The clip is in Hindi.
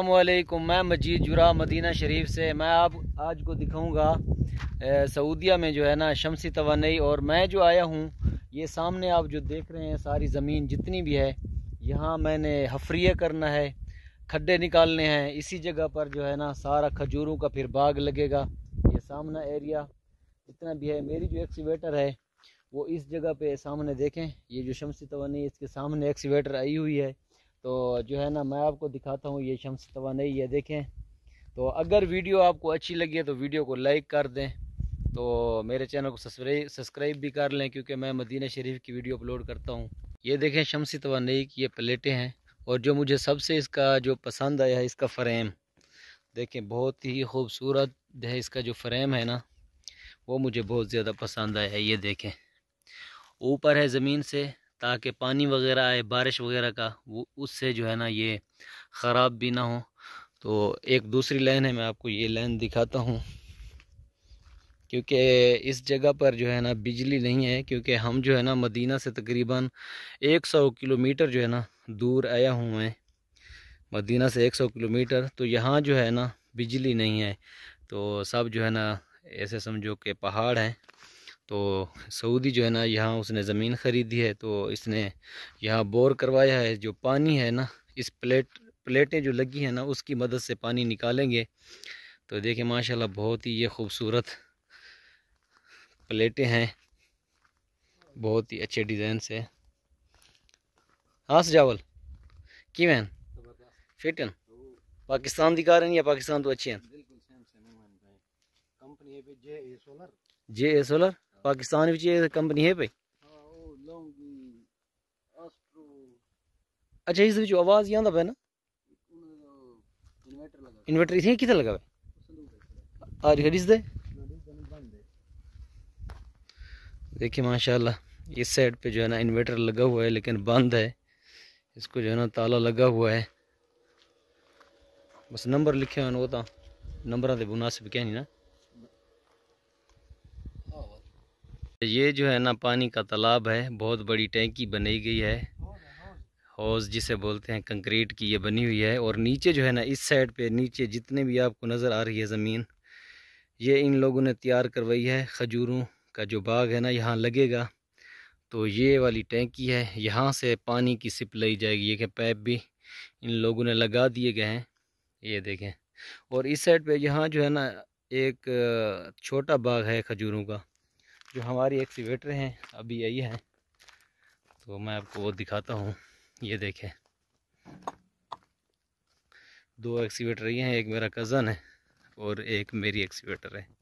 अल्लाम मैं मजीद जुरा मदीना शरीफ से मैं आप आज को दिखाऊंगा सऊदिया में जो है ना शमसी तोानाई और मैं जो आया हूँ ये सामने आप जो देख रहे हैं सारी ज़मीन जितनी भी है यहाँ मैंने हफरी करना है खड्डे निकालने हैं इसी जगह पर जो है ना सारा खजूरों का फिर बाग लगेगा ये सामना एरिया जितना भी है मेरी जो एक्सीवेटर है वो इस जगह पे सामने देखें ये जो शमसी तोानाई इसके सामने एक्सीवेटर आई हुई है तो जो है ना मैं आपको दिखाता हूँ ये शम्स तोानाई है देखें तो अगर वीडियो आपको अच्छी लगी है तो वीडियो को लाइक कर दें तो मेरे चैनल को सब्सक्राइब भी कर लें क्योंकि मैं मदीना शरीफ की वीडियो अपलोड करता हूँ ये देखें शमसी तोानाई की ये प्लेटें हैं और जो मुझे सबसे इसका जो पसंद आया है इसका फ़्रेम देखें बहुत ही खूबसूरत है इसका जो फ़्रेम है ना वो मुझे बहुत ज़्यादा पसंद आया है ये देखें ऊपर है ज़मीन से ताकि पानी वगैरह आए बारिश वगैरह का वो उससे जो है ना ये ख़राब भी ना हो तो एक दूसरी लाइन है मैं आपको ये लाइन दिखाता हूँ क्योंकि इस जगह पर जो है ना बिजली नहीं है क्योंकि हम जो है ना मदीना से तकरीबन 100 किलोमीटर जो है ना दूर आया हूँ मैं मदीना से 100 किलोमीटर तो यहाँ जो है ना बिजली नहीं है तो सब जो है ना ऐसे समझो कि पहाड़ हैं तो सऊदी जो है ना यहाँ उसने ज़मीन ख़रीदी है तो इसने यहाँ बोर करवाया है जो पानी है ना इस प्लेट प्लेटें जो लगी हैं ना उसकी मदद से पानी निकालेंगे तो देखें माशाल्लाह बहुत ही ये खूबसूरत प्लेटें हैं बहुत ही अच्छे डिज़ाइन से हाँ सजावल फिट हैं पाकिस्तान रहे हैं या पाकिस्तान तो अच्छे हैं जे ए सोलर पाकिस्तान विच एह् कंपनी है भाई हाँ, अच्छा इस विच आवाज ही आंदा पे ना इन्वर्टर इत्थें कित्थे लगा है आज खरीद दे देखिए माशाल्लाह इस साइड पे जो है ना इन्वर्टर लगा हुआ है लेकिन बंद है इसको जो है ना ताला लगा हुआ है बस नंबर लिखे हुए ना तो। नंबर के मुनासिब कहनी ना ये जो है ना पानी का तालाब है बहुत बड़ी टैंकी बनाई गई है हौज जिसे बोलते हैं कंक्रीट की ये बनी हुई है और नीचे जो है ना इस साइड पे नीचे जितने भी आपको नज़र आ रही है ज़मीन ये इन लोगों ने तैयार करवाई है खजूरों का जो बाग है ना यहाँ लगेगा तो ये वाली टैंकी है यहाँ से पानी की सिप जाएगी ये पैप भी इन लोगों ने लगा दिए गए हैं ये देखें और इस साइड पे यहाँ जो है ना एक छोटा बाग है खजूरों का जो हमारी एक्सीवेटर हैं अभी यही हैं तो मैं आपको वो दिखाता हूँ ये देखें दो एक्सीवेटर ये हैं एक मेरा कज़न है और एक मेरी एक्सीवेटर है